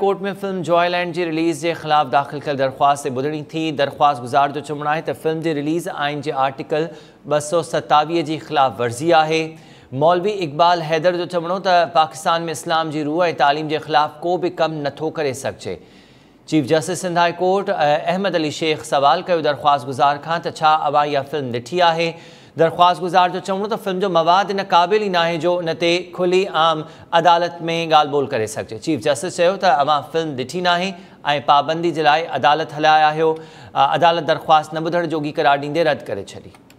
court में film Joyland की release के ख़िलाफ़ दाख़िल कर दरख़्वास्त ॿुधणी थी दरख़्वास्त गुज़ार जो चुमण है फिल्म की रिलीज़ आइन के आर्टिकल ब सौ सतावीह की ख़िलाफ़ वर्ज़ी है मौलवी इक़बाल हैदर जो चवण त पाकिस्तान में इस्लाम की रूह ए तलीम के ख़िलाफ़ को भी कम नथो कर सकते chief justice Sindh high court Ahmed Ali Shaikh सवाल कर दरख़्वास्त गुज़ार का त छा फिल्म दिखी है दरख़्वास्त गुज़ार जो चवणो त फिल्म जो मवाद इन क़ाबिल ई न आहे जो उन ते खुली आम अदालत में ॻाल्हि ॿोल करे सघिजे चीफ जस्टिस चयो तव्हां फिल्म ॾिठी नाहे ऐं पाबंदी जे लाइ अदालत हलाया आहियो अदालत दरख़्वास्त न ॿुधण जोगी करार ॾींदे रद्द करे छॾी